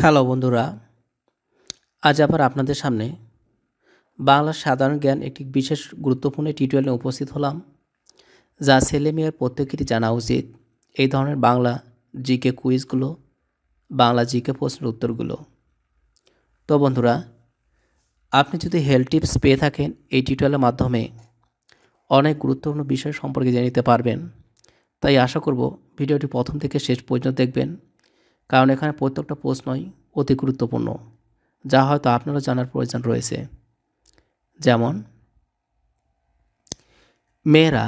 hello বন্ধুরা আজ আবার আপনাদের সামনে বাংলার সাধারণ জ্ঞান একটি বিশেষ গুরুত্বপূর্ণ টিউটোরিয়ালে উপস্থিত হলাম যা ছেলে মেয়ের প্রত্যেকেরই জানা উচিত এই ধরনের বাংলা জিকে কুইজগুলো বাংলা জিকে প্রশ্নের উত্তরগুলো তো বন্ধুরা আপনি যদি হেলথ টিপস পেয়ে থাকেন এই টিউটোরিয়ালের মাধ্যমে অনেক গুরুত্বপূর্ণ বিষয় সম্পর্কে জেনে নিতে পারবেন তাই আশা করব ভিডিওটি প্রথম থেকে শেষ পর্যন্ত দেখবেন কারণ এখানে প্রত্যেকটা প্রশ্নই অতি গুরুত্বপূর্ণ যা হয়তো আপনারও জানার প্রয়োজন রয়েছে যেমন মেয়েরা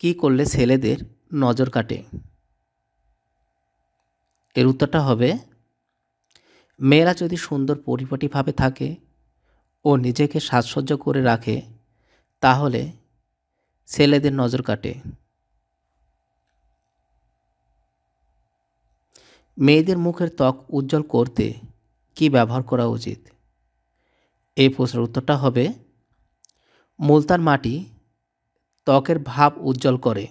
কি করলে ছেলেদের নজর কাটে এর উত্তরটা হবে মেয়েরা যদি সুন্দর পরিপাটিভাবে থাকে ও নিজেকে সাজসজ্জ করে রাখে তাহলে ছেলেদের নজর কাটে মেয়েদের মুখের ত্বক উজ্জ্বল করতে কি ব্যবহার করা উচিত এই প্রশ্নের উত্তরটা হবে মুলতান মাটি ত্বকের ভাব উজ্জ্বল করে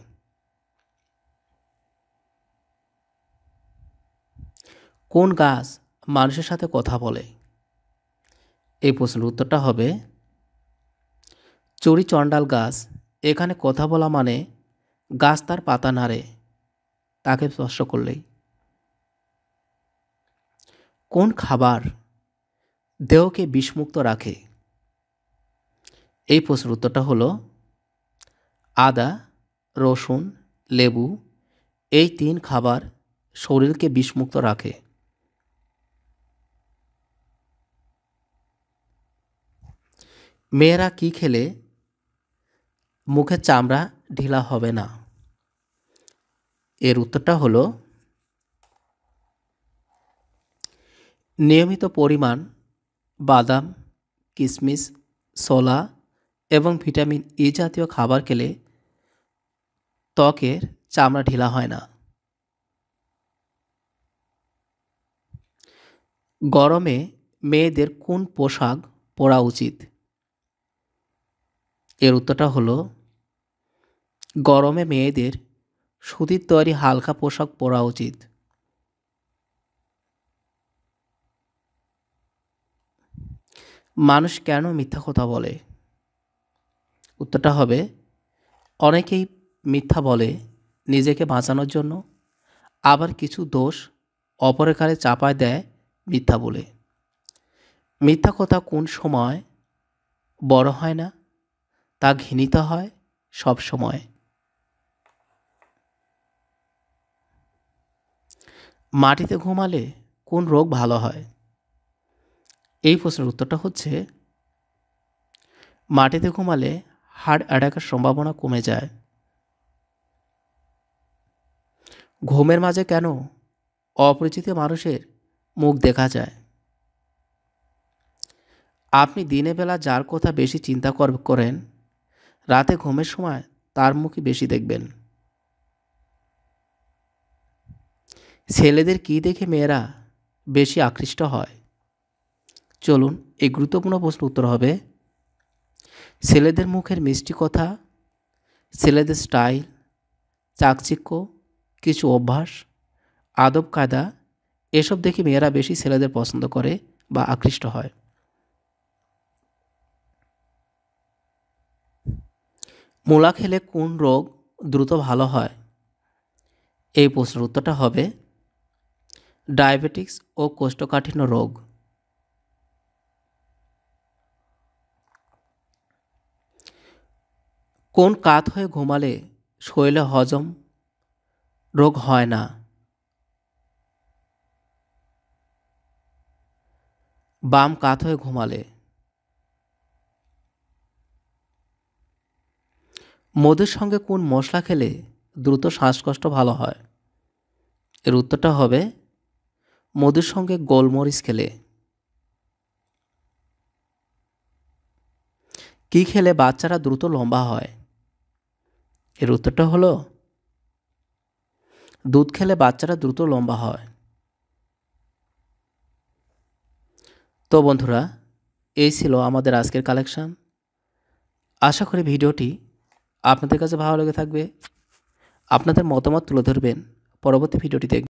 কোন গাছ মানুষের সাথে কথা বলে এই প্রশ্নের উত্তরটা হবে চড়ি চণ্ডাল গাছ এখানে কথা বলা মানে গাছ তার পাতা নাড়ে তাকে স্পর্শ করলেই কোন খাবার দেহকে বিষমুক্ত রাখে এই প্রশ্নের উত্তরটা হলো আদা রসুন লেবু এই তিন খাবার শরীরকে বিষমুক্ত রাখে মেয়েরা কি খেলে মুখের চামড়া ঢিলা হবে না এর উত্তরটা হলো নিয়মিত পরিমাণ বাদাম কিশমিশ ছোলা এবং ভিটামিন ই e জাতীয় খাবার খেলে ত্বকের চামড়া ঢিলা হয় না গরমে মেয়েদের কোন পোশাক পরা উচিত এর উত্তরটা হলো গরমে মেয়েদের সুতির তৈরি হালকা পোশাক পরা উচিত মানুষ কেন মিথ্যা কথা বলে উত্তরটা হবে অনেকেই মিথ্যা বলে নিজেকে বাঁচানোর জন্য আবার কিছু দোষ অপরেকারে চাপায় দেয় মিথ্যা বলে মিথ্যা কথা কোন সময় বড় হয় না তা ঘৃণিত হয় সব সময় মাটিতে ঘুমালে কোন রোগ ভালো হয় এই প্রশ্নের উত্তরটা হচ্ছে মাটিতে ঘুমালে হার্ট অ্যাটাকের সম্ভাবনা কমে যায় ঘুমের মাঝে কেন অপরিচিত মানুষের মুখ দেখা যায় আপনি দিনে বেলা যার কথা বেশি চিন্তা করেন রাতে ঘুমের সময় তার মুখই বেশি দেখবেন ছেলেদের কি দেখে মেয়েরা বেশি আকৃষ্ট হয় চলুন এই গুরুত্বপূর্ণ প্রশ্ন উত্তর হবে ছেলেদের মুখের মিষ্টি কথা ছেলেদের স্টাইল চাকচিক্য কিছু অভ্যাস আদব কায়দা এসব দেখে মেয়েরা বেশি ছেলেদের পছন্দ করে বা আকৃষ্ট হয় মূলা খেলে কোন রোগ দ্রুত ভালো হয় এই প্রশ্নের উত্তরটা হবে ডায়াবেটিক্স ও কোষ্ঠকাঠিন্য রোগ কোন কাত হয়ে ঘুমালে শৈলে হজম রোগ হয় না বাম কাত হয়ে ঘুমালে মধুর সঙ্গে কোন মশলা খেলে দ্রুত শ্বাসকষ্ট ভালো হয় এর উত্তরটা হবে মধুর সঙ্গে গোলমরিচ খেলে কি খেলে বাচ্চারা দ্রুত লম্বা হয় এর উত্তরটা হলো দুধ খেলে বাচ্চারা দ্রুত লম্বা হয় তো বন্ধুরা এই ছিল আমাদের আজকের কালেকশান আশা করি ভিডিওটি আপনাদের কাছে ভালো লেগে থাকবে আপনাদের মতামত তুলে ধরবেন পরবর্তী ভিডিওটি দেখবেন